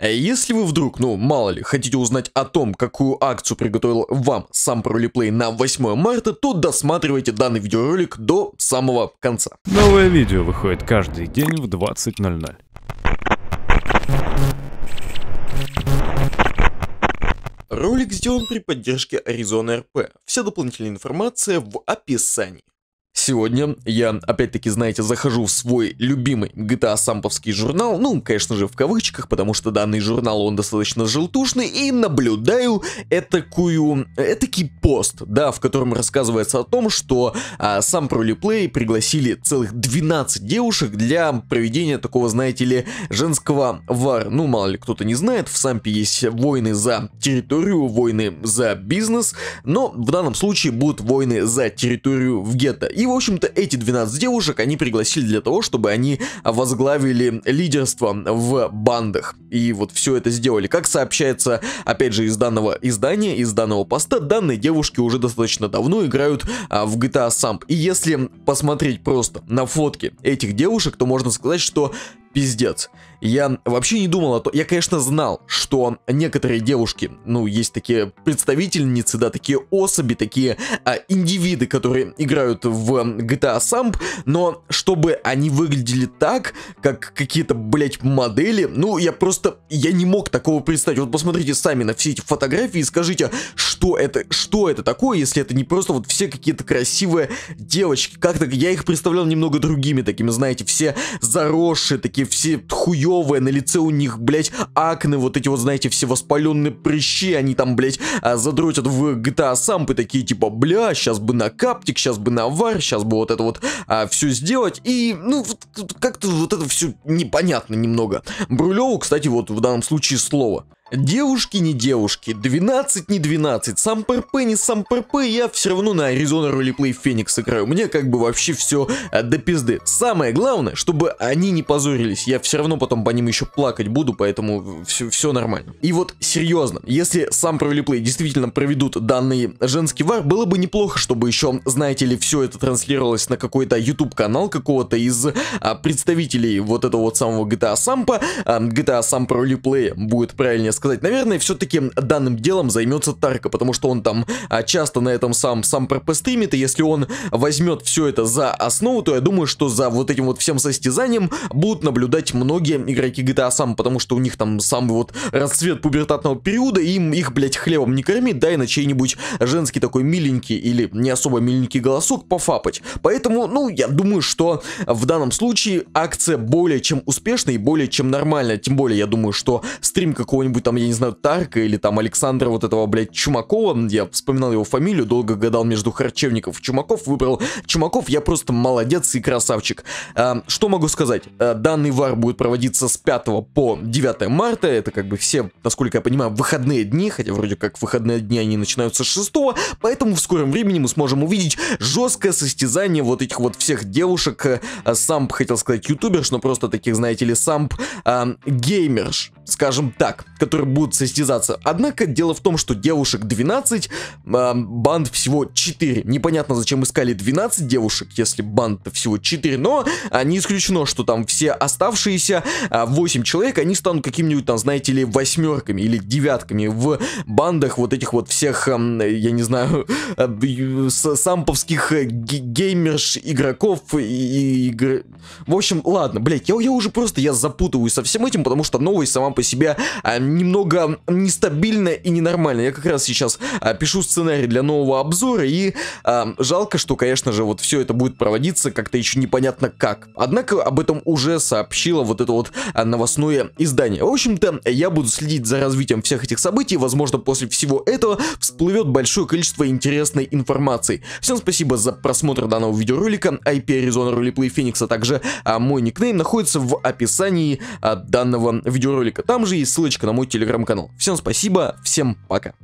А если вы вдруг, ну мало ли, хотите узнать о том, какую акцию приготовил вам сам Пролиплей на 8 марта, то досматривайте данный видеоролик до самого конца. Новое видео выходит каждый день в 20.00. Ролик сделан при поддержке Arizona RP. Вся дополнительная информация в описании сегодня я, опять-таки, знаете, захожу в свой любимый GTA самповский журнал, ну, конечно же, в кавычках, потому что данный журнал, он достаточно желтушный, и наблюдаю этакую, этакий пост, да, в котором рассказывается о том, что а, сам ProLeplay пригласили целых 12 девушек для проведения такого, знаете ли, женского вар. Ну, мало ли, кто-то не знает, в Сампе есть войны за территорию, войны за бизнес, но в данном случае будут войны за территорию в гетто. И, в общем-то, эти 12 девушек они пригласили для того, чтобы они возглавили лидерство в бандах. И вот все это сделали. Как сообщается, опять же, из данного издания, из данного поста, данные девушки уже достаточно давно играют а, в GTA Samp. И если посмотреть просто на фотки этих девушек, то можно сказать, что пиздец. Я вообще не думал о том, я, конечно, знал, что некоторые девушки, ну, есть такие представительницы, да, такие особи, такие а, индивиды, которые играют в GTA Samp, но чтобы они выглядели так, как какие-то, блядь, модели, ну, я просто, я не мог такого представить. Вот посмотрите сами на все эти фотографии и скажите, что это, что это такое, если это не просто вот все какие-то красивые девочки. Как-то я их представлял немного другими такими, знаете, все заросшие, такие все хуевые, на лице у них, блядь, акны, вот эти вот, знаете, все воспаленные прыщи, они там, блядь, а, задротят в GTA а Сампы такие, типа, бля, сейчас бы на каптик, сейчас бы на вар, сейчас бы вот это вот а, все сделать, и, ну, как-то вот это все непонятно немного. Брулеву, кстати, вот в данном случае слово. Девушки не девушки, 12 не 12, сам ПРП не сам ПРП, я все равно на Arizona Roleplay Феникс играю, мне как бы вообще все а, э, до пизды. Самое главное, чтобы они не позорились, я все равно потом по ним еще плакать буду, поэтому все, нормально. И вот серьезно, если сам про Roleplay действительно проведут данный женский вар, было бы неплохо, чтобы еще, знаете ли, все это транслировалось на какой-то YouTube канал какого-то из а, представителей вот этого вот самого GTA Сампа, а, GTA Сампа Roleplay будет правильно сказать. Наверное, все-таки данным делом займется Тарка, потому что он там а, часто на этом сам, сам пропостримит, и если он возьмет все это за основу, то я думаю, что за вот этим вот всем состязанием будут наблюдать многие игроки GTA сам, потому что у них там самый вот расцвет пубертатного периода, им их, блять хлебом не кормить, да, и на чей-нибудь женский такой миленький или не особо миленький голосок пофапать. Поэтому, ну, я думаю, что в данном случае акция более чем успешна и более чем нормальная, тем более, я думаю, что стрим какого-нибудь там, я не знаю, Тарка или там Александра вот этого, блядь, Чумакова. Я вспоминал его фамилию, долго гадал между Харчевников и Чумаков, выбрал Чумаков. Я просто молодец и красавчик. А, что могу сказать? А, данный вар будет проводиться с 5 по 9 марта. Это как бы все, насколько я понимаю, выходные дни, хотя вроде как выходные дни они начинаются с 6 поэтому в скором времени мы сможем увидеть жесткое состязание вот этих вот всех девушек. А, самп, хотел сказать, ютуберш, но просто таких, знаете ли, самп а, геймерш, скажем так, которые которые будут состязаться. Однако дело в том, что девушек 12, э, банд всего 4. Непонятно, зачем искали 12 девушек, если банд всего 4, но э, не исключено, что там все оставшиеся э, а, 8 человек, они станут каким-нибудь там, знаете ли, восьмерками или девятками в бандах вот этих вот всех, э, я не знаю, э, самповских геймерш игроков и игр... В общем, ладно, блять, я, я уже просто я запутываюсь со всем этим, потому что новость сама по себе э, не немного нестабильно и ненормально. Я как раз сейчас а, пишу сценарий для нового обзора, и а, жалко, что, конечно же, вот все это будет проводиться как-то еще непонятно как. Однако об этом уже сообщило вот это вот а, новостное издание. В общем-то, я буду следить за развитием всех этих событий, возможно, после всего этого всплывет большое количество интересной информации. Всем спасибо за просмотр данного видеоролика, IP Arizona Roleplay Phoenix, а также а, мой никнейм находится в описании а, данного видеоролика. Там же есть ссылочка на мой телефон телеграм-канал. Всем спасибо, всем пока.